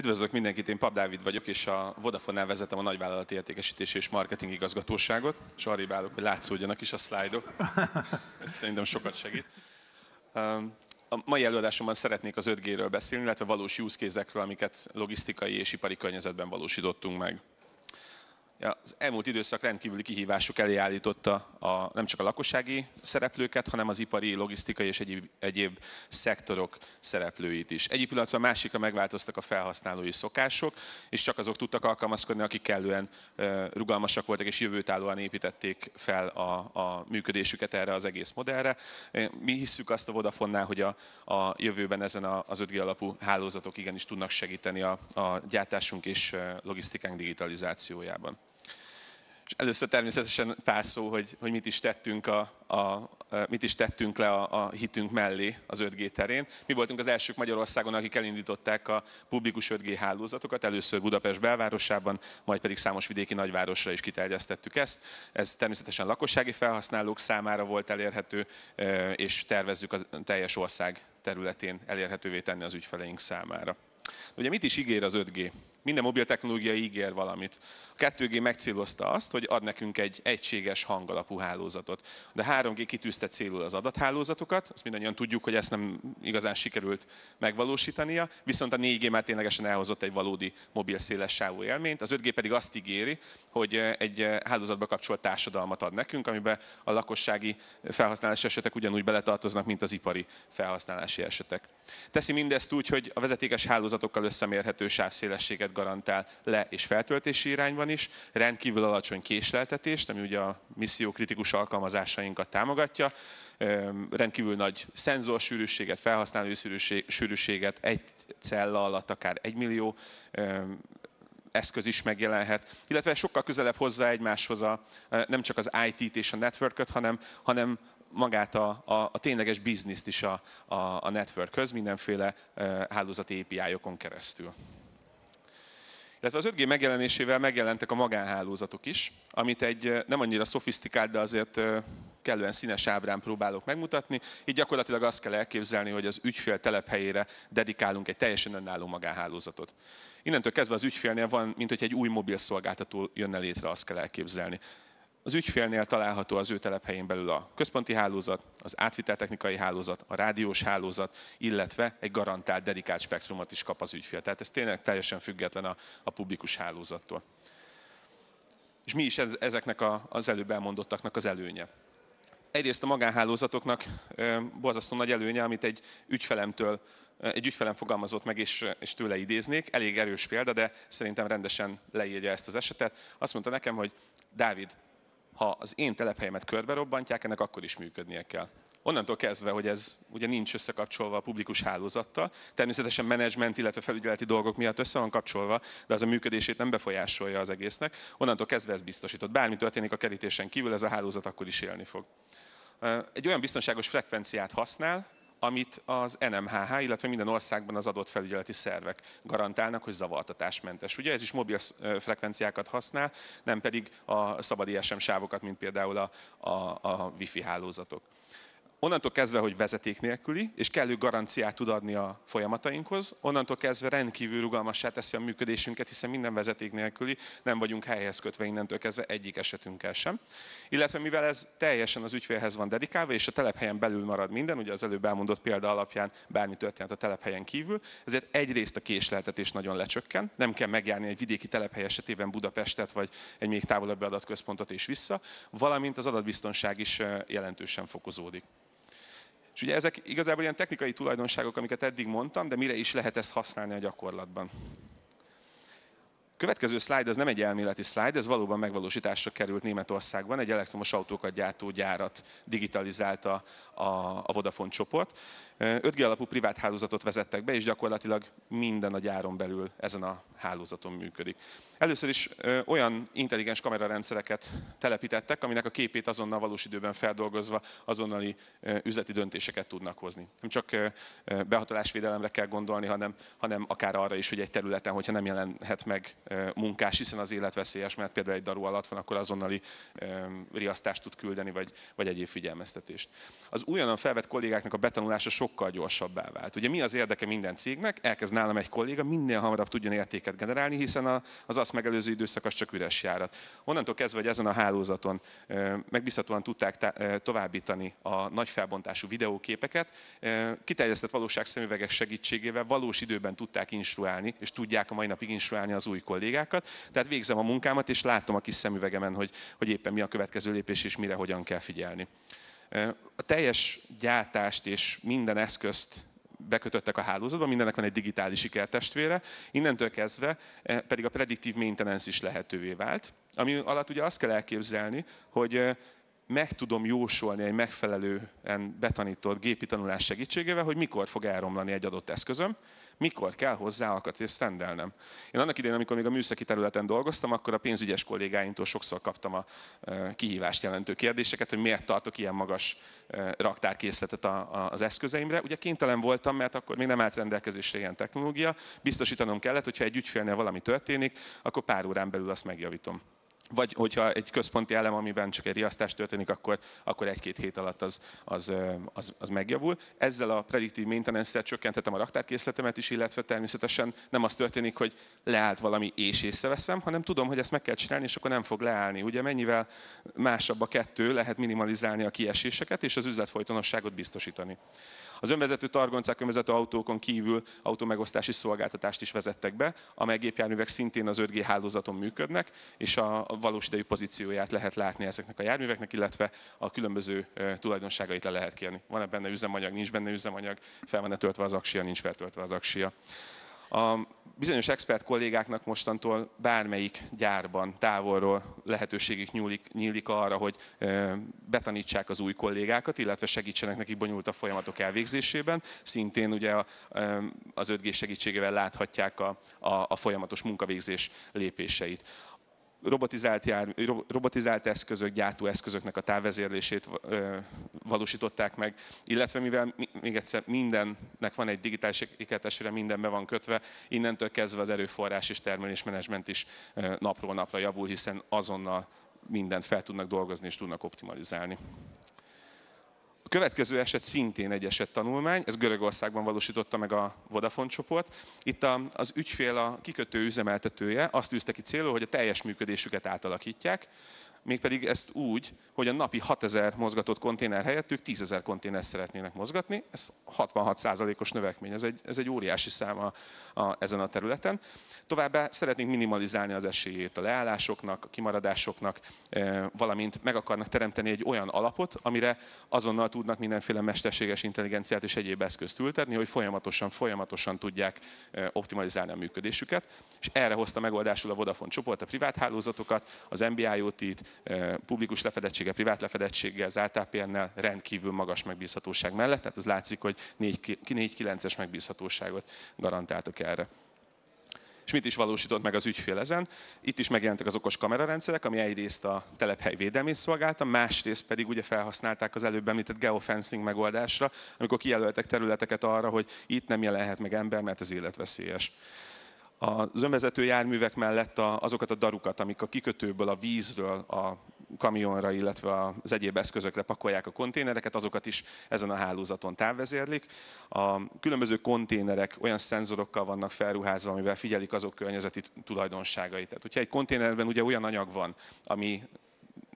Üdvözlök mindenkit, én Pap Dávid vagyok, és a Vodafone-nál vezetem a nagyvállalati értékesítési és marketing igazgatóságot, és arrébb állok, hogy látszódjanak is a szlájdok. Ez szerintem sokat segít. A mai előadásomban szeretnék az 5G-ről beszélni, illetve valós use amiket logisztikai és ipari környezetben valósítottunk meg az elmúlt időszak rendkívüli kihívások elé állította a, nem csak a lakossági szereplőket, hanem az ipari, logisztikai és egyéb, egyéb szektorok szereplőit is. Egyik pillanatra a másikra megváltoztak a felhasználói szokások, és csak azok tudtak alkalmazkodni, akik kellően rugalmasak voltak és jövőtállóan építették fel a, a működésüket erre az egész modellre. Mi hisszük azt a Vodafonnál, hogy a, a jövőben ezen az 5G alapú hálózatok igenis tudnak segíteni a, a gyártásunk és logisztikánk digitalizációjában. Először természetesen pár szó, hogy, hogy mit, is tettünk a, a, a, mit is tettünk le a, a hitünk mellé az 5G terén. Mi voltunk az elsők Magyarországon, akik elindították a publikus 5G hálózatokat, először Budapest belvárosában, majd pedig számos vidéki nagyvárosra is kiterjesztettük ezt. Ez természetesen lakossági felhasználók számára volt elérhető, és tervezzük a teljes ország területén elérhetővé tenni az ügyfeleink számára. Ugye mit is ígér az 5G? Minden mobil technológia ígér valamit. A 2G megcélozta azt, hogy ad nekünk egy egységes hangalapú hálózatot. De 3G kitűzte célul az adathálózatokat, azt mindannyian tudjuk, hogy ezt nem igazán sikerült megvalósítania, viszont a 4G már ténylegesen elhozott egy valódi mobil széles sávú élményt, az 5G pedig azt ígéri, hogy egy hálózatba kapcsolt társadalmat ad nekünk, amiben a lakossági felhasználási esetek ugyanúgy beletartoznak, mint az ipari felhasználási esetek. Teszi mindezt úgy, hogy a vezetékes hálózatokkal összemérhető sávszélességet minőséget garantál le- és feltöltési irányban is, rendkívül alacsony késleltetést, ami ugye a misszió kritikus alkalmazásainkat támogatja, rendkívül nagy szenzorsűrűséget, felhasználó sűrűséget, egy cella alatt akár egy millió eszköz is megjelenhet, illetve sokkal közelebb hozza egymáshoz a, nem csak az IT-t és a networköt, hanem, hanem magát a, a, a tényleges bizniszt is a, a, a networkhöz, mindenféle hálózati API-okon keresztül. Illetve az 5G megjelenésével megjelentek a magánhálózatok is, amit egy nem annyira szofisztikált, de azért kellően színes ábrán próbálok megmutatni. Így gyakorlatilag azt kell elképzelni, hogy az ügyfél telephelyére dedikálunk egy teljesen önálló magánhálózatot. Innentől kezdve az ügyfélnél van, mint hogy egy új mobil szolgáltató jönne létre, azt kell elképzelni. Az ügyfélnél található az ő telephelyén belül a központi hálózat, az átviteltechnikai hálózat, a rádiós hálózat, illetve egy garantált, dedikált spektrumot is kap az ügyfél. Tehát ez tényleg teljesen független a, a publikus hálózattól. És mi is ez, ezeknek a, az előbb elmondottaknak az előnye? Egyrészt a magánhálózatoknak borzasztó nagy előnye, amit egy ügyfelemtől egy ügyfelem fogalmazott meg, és, és tőle idéznék. Elég erős példa, de szerintem rendesen leírja ezt az esetet. Azt mondta nekem, hogy Dávid, ha az én telephelyemet körbe robbantják, ennek akkor is működnie kell. Onnantól kezdve, hogy ez ugye nincs összekapcsolva a publikus hálózattal, természetesen menedzsment, illetve felügyeleti dolgok miatt össze van kapcsolva, de az a működését nem befolyásolja az egésznek, onnantól kezdve ez biztosított. Bármi történik a kerítésen kívül, ez a hálózat akkor is élni fog. Egy olyan biztonságos frekvenciát használ, amit az NMHH, illetve minden országban az adott felügyeleti szervek garantálnak, hogy zavartatásmentes. Ugye ez is mobil frekvenciákat használ, nem pedig a szabad ISM sávokat, mint például a, a, a wifi hálózatok onnantól kezdve, hogy vezeték nélküli, és kellő garanciát tud adni a folyamatainkhoz, onnantól kezdve rendkívül rugalmassá teszi a működésünket, hiszen minden vezeték nélküli, nem vagyunk helyhez kötve innentől kezdve egyik esetünkkel sem. Illetve mivel ez teljesen az ügyfélhez van dedikálva, és a telephelyen belül marad minden, ugye az előbb elmondott példa alapján bármi történt a telephelyen kívül, ezért egyrészt a késleltetés nagyon lecsökken, nem kell megjárni egy vidéki telephely esetében Budapestet, vagy egy még távolabbi adatközpontot és vissza, valamint az adatbiztonság is jelentősen fokozódik. És ugye ezek igazából ilyen technikai tulajdonságok, amiket eddig mondtam, de mire is lehet ezt használni a gyakorlatban. Következő slide az nem egy elméleti slide, ez valóban megvalósításra került Németországban. Egy elektromos autókat gyártó gyárat digitalizálta a Vodafone csoport. 5G alapú privát hálózatot vezettek be, és gyakorlatilag minden a gyáron belül ezen a hálózaton működik. Először is olyan intelligens kamerarendszereket telepítettek, aminek a képét azonnal valós időben feldolgozva azonnali üzleti döntéseket tudnak hozni. Nem csak behatolásvédelemre kell gondolni, hanem, hanem akár arra is, hogy egy területen, hogyha nem jelenhet meg munkás, hiszen az élet veszélyes, mert például egy daru alatt van, akkor azonnali riasztást tud küldeni, vagy, vagy egyéb figyelmeztetést. Az újonnan felvett kollégáknak a betanulása sok sokkal gyorsabbá vált. Ugye mi az érdeke minden cégnek? Elkezd nálam egy kolléga, minél hamarabb tudjon értéket generálni, hiszen az azt megelőző időszak az csak üres járat. Onnantól kezdve, hogy ezen a hálózaton megbízhatóan tudták továbbítani a nagy felbontású videóképeket, kiterjesztett szemüvegek segítségével valós időben tudták instruálni, és tudják a mai napig instruálni az új kollégákat. Tehát végzem a munkámat, és látom a kis szemüvegemen, hogy, hogy éppen mi a következő lépés, és mire hogyan kell figyelni. A teljes gyártást és minden eszközt bekötöttek a hálózatba, mindennek van egy digitális sikertestvére. innentől kezdve pedig a prediktív maintenance is lehetővé vált, ami alatt ugye azt kell elképzelni, hogy meg tudom jósolni egy megfelelően betanított gépi tanulás segítségével, hogy mikor fog elromlani egy adott eszközöm, mikor kell hozzá alkatrészt rendelnem. Én annak idején, amikor még a műszaki területen dolgoztam, akkor a pénzügyes kollégáimtól sokszor kaptam a kihívást jelentő kérdéseket, hogy miért tartok ilyen magas raktárkészletet az eszközeimre. Ugye kénytelen voltam, mert akkor még nem állt rendelkezésre ilyen technológia. Biztosítanom kellett, hogyha egy ügyfélnél valami történik, akkor pár órán belül azt megjavítom vagy hogyha egy központi elem, amiben csak egy riasztás történik, akkor, akkor egy-két hét alatt az, az, az, az megjavul. Ezzel a prediktív maintenance-szel csökkenthetem a raktárkészletemet is, illetve természetesen nem az történik, hogy leállt valami és észreveszem, hanem tudom, hogy ezt meg kell csinálni, és akkor nem fog leállni. Ugye mennyivel másabb a kettő, lehet minimalizálni a kieséseket, és az üzletfolytonosságot biztosítani. Az önvezető targoncák önvezető autókon kívül automegosztási szolgáltatást is vezettek be, amely gépjárművek szintén az 5G hálózaton működnek, és a valós idejű pozícióját lehet látni ezeknek a járműveknek, illetve a különböző tulajdonságait le lehet kérni. Van-e benne üzemanyag, nincs benne üzemanyag, fel van -e töltve az aksia, nincs feltöltve az aksia. A bizonyos expert kollégáknak mostantól bármelyik gyárban távolról lehetőségük nyúlik, nyílik arra, hogy betanítsák az új kollégákat, illetve segítsenek nekik bonyolult a folyamatok elvégzésében. Szintén ugye az 5G segítségével láthatják a, a, a folyamatos munkavégzés lépéseit robotizált, jár, robotizált eszközök, gyártó eszközöknek a távvezérlését valósították meg, illetve mivel még egyszer mindennek van egy digitális ikertesvére, minden be van kötve, innentől kezdve az erőforrás és termelésmenedzsment is napról napra javul, hiszen azonnal mindent fel tudnak dolgozni és tudnak optimalizálni következő eset szintén egy eset tanulmány, ez Görögországban valósította meg a Vodafone csoport. Itt az ügyfél a kikötő üzemeltetője azt tűzte ki célul, hogy a teljes működésüket átalakítják, mégpedig ezt úgy, hogy a napi 6000 mozgatott konténer helyett ők 10.000 konténer szeretnének mozgatni, ez 66%-os növekmény, ez egy, ez egy óriási szám a, a, ezen a területen. Továbbá szeretnénk minimalizálni az esélyét a leállásoknak, a kimaradásoknak, e, valamint meg akarnak teremteni egy olyan alapot, amire azonnal tudnak mindenféle mesterséges intelligenciát és egyéb eszközt ültetni, hogy folyamatosan, folyamatosan tudják eh, optimalizálni a működésüket. És erre hozta megoldásul a Vodafone csoport a privát hálózatokat, az MBI-t, publikus lefedettsége, privát lefedettsége, az ATPN-nel rendkívül magas megbízhatóság mellett, tehát az látszik, hogy 9 es megbízhatóságot garantáltak erre. És mit is valósított meg az ügyfél ezen? Itt is megjelentek az okos kamerarendszerek, ami egyrészt a telephely védelmét szolgálta, másrészt pedig ugye felhasználták az előbb említett geofencing megoldásra, amikor kijelöltek területeket arra, hogy itt nem jelenhet meg ember, mert ez életveszélyes az önvezető járművek mellett a, azokat a darukat, amik a kikötőből, a vízről, a kamionra, illetve az egyéb eszközökre pakolják a konténereket, azokat is ezen a hálózaton távvezérlik. A különböző konténerek olyan szenzorokkal vannak felruházva, amivel figyelik azok környezeti tulajdonságait. Tehát, hogyha egy konténerben ugye olyan anyag van, ami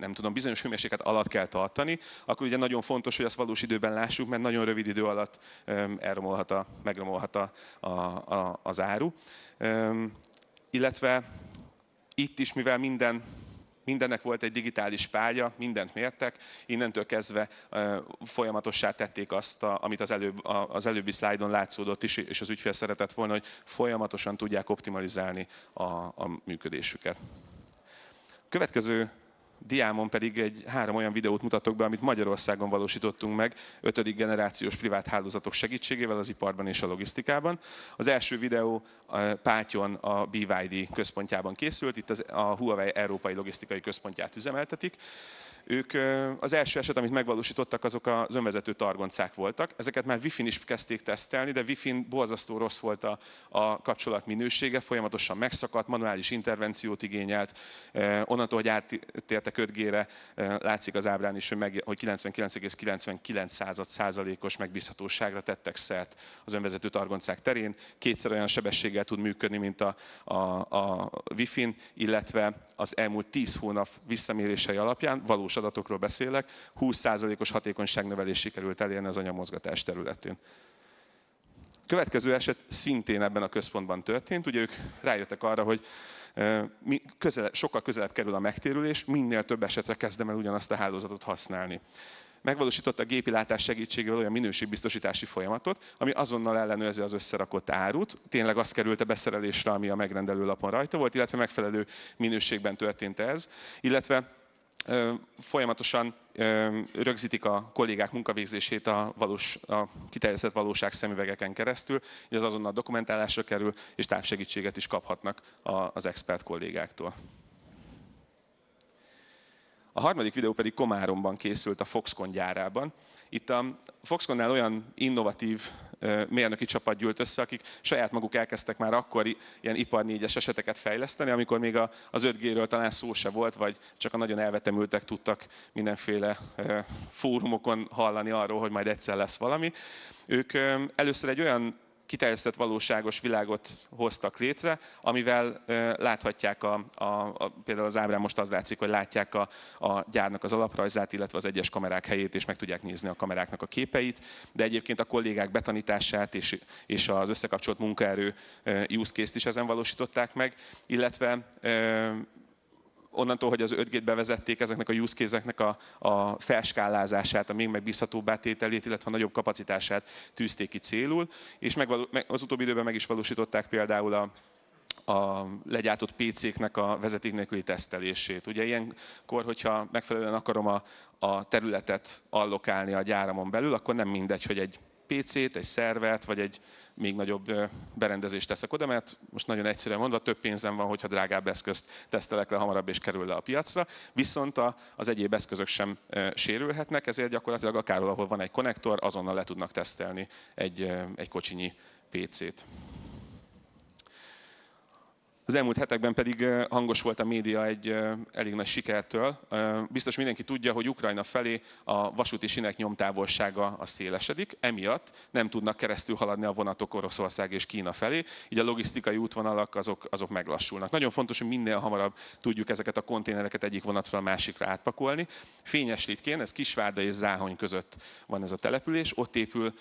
nem tudom, bizonyos hőmérséklet alatt kell tartani, akkor ugye nagyon fontos, hogy azt valós időben lássuk, mert nagyon rövid idő alatt elromolhat, a, megromolhat a, a, a, az áru. Illetve itt is, mivel minden mindennek volt egy digitális pálya, mindent mértek, innentől kezdve folyamatossá tették azt, a, amit az, előbb, az előbbi szlájdon látszódott is, és az ügyfél szeretett volna, hogy folyamatosan tudják optimalizálni a, a működésüket. Következő diámon pedig egy három olyan videót mutatok be, amit Magyarországon valósítottunk meg, ötödik generációs privát hálózatok segítségével az iparban és a logisztikában. Az első videó eh, Pátyon a BYD központjában készült, itt az, a Huawei Európai Logisztikai Központját üzemeltetik ők az első eset, amit megvalósítottak, azok az önvezető targoncák voltak. Ezeket már Wi-Fi-n is kezdték tesztelni, de Wi-Fi-n borzasztó rossz volt a, a kapcsolat minősége, folyamatosan megszakadt, manuális intervenciót igényelt. Onnantól, hogy áttértek 5G-re, látszik az ábrán is, hogy, 99,99 százalékos megbízhatóságra tettek szert az önvezető targoncák terén. Kétszer olyan sebességgel tud működni, mint a, a, a Wi-Fi-n, illetve az elmúlt 10 hónap visszamérései alapján valós valós adatokról beszélek, 20%-os hatékonyságnövelés sikerült elérni az anyamozgatás területén. Következő eset szintén ebben a központban történt, ugye ők rájöttek arra, hogy közele, sokkal közelebb kerül a megtérülés, minél több esetre kezdem el ugyanazt a hálózatot használni. Megvalósította a gépi látás segítségével olyan minőségbiztosítási folyamatot, ami azonnal ellenőrzi az összerakott árut, tényleg az került a beszerelésre, ami a megrendelő lapon rajta volt, illetve megfelelő minőségben történt ez, illetve folyamatosan rögzítik a kollégák munkavégzését a, valós, a kiterjesztett valóság szemüvegeken keresztül, és az azonnal dokumentálásra kerül, és távsegítséget is kaphatnak az expert kollégáktól. A harmadik videó pedig Komáromban készült a Foxconn gyárában. Itt a Foxconnál olyan innovatív mérnöki csapat gyűlt össze, akik saját maguk elkezdtek már akkor ilyen ipar négyes eseteket fejleszteni, amikor még az 5G-ről talán szó se volt, vagy csak a nagyon elvetemültek tudtak mindenféle fórumokon hallani arról, hogy majd egyszer lesz valami. Ők először egy olyan kiterjesztett valóságos világot hoztak létre, amivel láthatják a, a, a például az ábrán most az látszik, hogy látják a, a gyárnak az alaprajzát, illetve az egyes kamerák helyét, és meg tudják nézni a kameráknak a képeit, de egyébként a kollégák betanítását és, és az összekapcsolt munkaerő use case-t is ezen valósították meg, illetve onnantól, hogy az 5G-t bevezették, ezeknek a use case-eknek a, a felskálázását, a még megbízhatóbbá tételét, illetve a nagyobb kapacitását tűzték ki célul, és meg, meg, az utóbbi időben meg is valósították például a, a legyártott PC-knek a vezeték nélküli tesztelését. Ugye ilyenkor, hogyha megfelelően akarom a, a területet allokálni a gyáramon belül, akkor nem mindegy, hogy egy PC-t, egy szervert, vagy egy még nagyobb berendezést teszek oda, mert most nagyon egyszerűen mondva több pénzem van, hogyha drágább eszközt tesztelek le hamarabb és kerül le a piacra, viszont az egyéb eszközök sem sérülhetnek, ezért gyakorlatilag akárhol, ahol van egy konnektor, azonnal le tudnak tesztelni egy, egy kocsinyi PC-t. Az elmúlt hetekben pedig hangos volt a média egy elég nagy sikertől. Biztos mindenki tudja, hogy Ukrajna felé a vasúti sinek nyomtávolsága a szélesedik, emiatt nem tudnak keresztül haladni a vonatok Oroszország és Kína felé, így a logisztikai útvonalak azok, azok meglassulnak. Nagyon fontos, hogy minél hamarabb tudjuk ezeket a konténereket egyik vonatról a másikra átpakolni. Fényes ritkén, ez Kisvárda és Záhony között van ez a település, ott épül,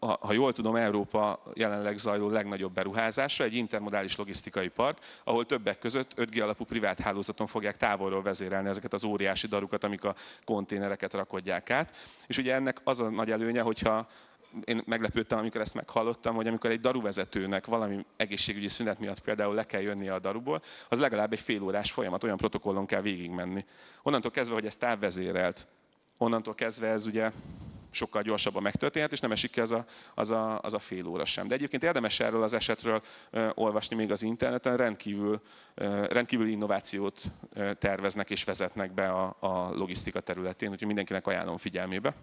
ha jól tudom, Európa jelenleg zajló legnagyobb beruházása, egy intermodális logisztikai park, park, ahol többek között 5G alapú privát hálózaton fogják távolról vezérelni ezeket az óriási darukat, amik a konténereket rakodják át. És ugye ennek az a nagy előnye, hogyha én meglepődtem, amikor ezt meghallottam, hogy amikor egy daruvezetőnek valami egészségügyi szünet miatt például le kell jönnie a daruból, az legalább egy fél órás folyamat, olyan protokollon kell végigmenni. Onnantól kezdve, hogy ez távvezérelt, onnantól kezdve ez ugye sokkal gyorsabban megtörténhet, és nem esik ki az a, az a, az a fél óra sem. De egyébként érdemes erről az esetről olvasni még az interneten, rendkívül, rendkívül innovációt terveznek és vezetnek be a, a logisztika területén, úgyhogy mindenkinek ajánlom figyelmébe.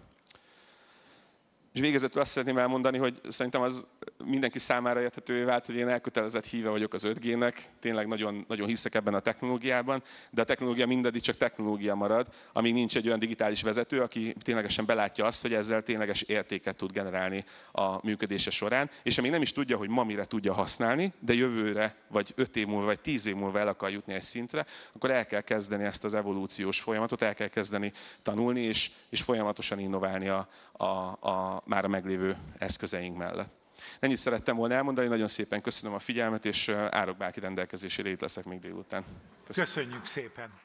És végezetül azt szeretném elmondani, hogy szerintem az mindenki számára érthetővé vált, hogy én elkötelezett híve vagyok az 5G-nek, tényleg nagyon, nagyon hiszek ebben a technológiában, de a technológia mindaddig csak technológia marad, amíg nincs egy olyan digitális vezető, aki ténylegesen belátja azt, hogy ezzel tényleges értéket tud generálni a működése során, és amíg nem is tudja, hogy ma mire tudja használni, de jövőre, vagy 5 év múlva, vagy 10 év múlva el akar jutni egy szintre, akkor el kell kezdeni ezt az evolúciós folyamatot, el kell kezdeni tanulni, és, és folyamatosan innoválni a, a, a már a meglévő eszközeink mellett. Ennyit szerettem volna elmondani, nagyon szépen köszönöm a figyelmet, és árok bárki rendelkezésére itt leszek még délután. Köszönjük, Köszönjük szépen!